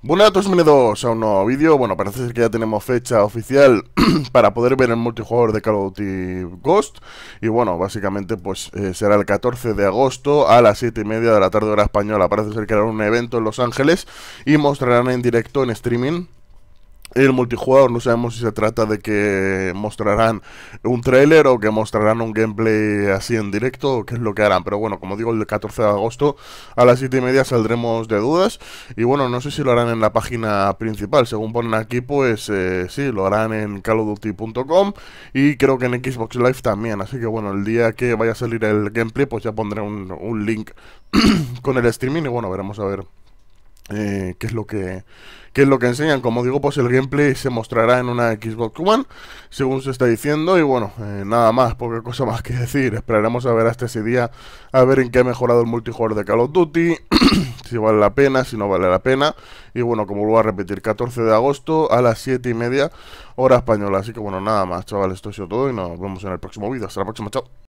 Buenas a todos bienvenidos a un nuevo vídeo. Bueno, parece ser que ya tenemos fecha oficial para poder ver el multijugador de Call of Duty Ghost. Y bueno, básicamente pues eh, será el 14 de agosto a las 7 y media de la tarde hora española. Parece ser que harán un evento en Los Ángeles y mostrarán en directo en streaming el multijugador no sabemos si se trata de que mostrarán un trailer o que mostrarán un gameplay así en directo o qué es lo que harán. Pero bueno, como digo, el 14 de agosto a las 7 y media saldremos de dudas. Y bueno, no sé si lo harán en la página principal. Según ponen aquí, pues eh, sí, lo harán en callofduty.com y creo que en Xbox Live también. Así que bueno, el día que vaya a salir el gameplay, pues ya pondré un link con el streaming y bueno, veremos a ver. Eh, qué es lo que es lo que enseñan como digo pues el gameplay se mostrará en una Xbox One según se está diciendo y bueno eh, nada más Porque cosa más que decir esperaremos a ver hasta ese día a ver en qué ha mejorado el multijugador de Call of Duty si vale la pena si no vale la pena y bueno como vuelvo a repetir 14 de agosto a las 7 y media hora española así que bueno nada más chavales esto ha sido todo y nos vemos en el próximo vídeo hasta la próxima chao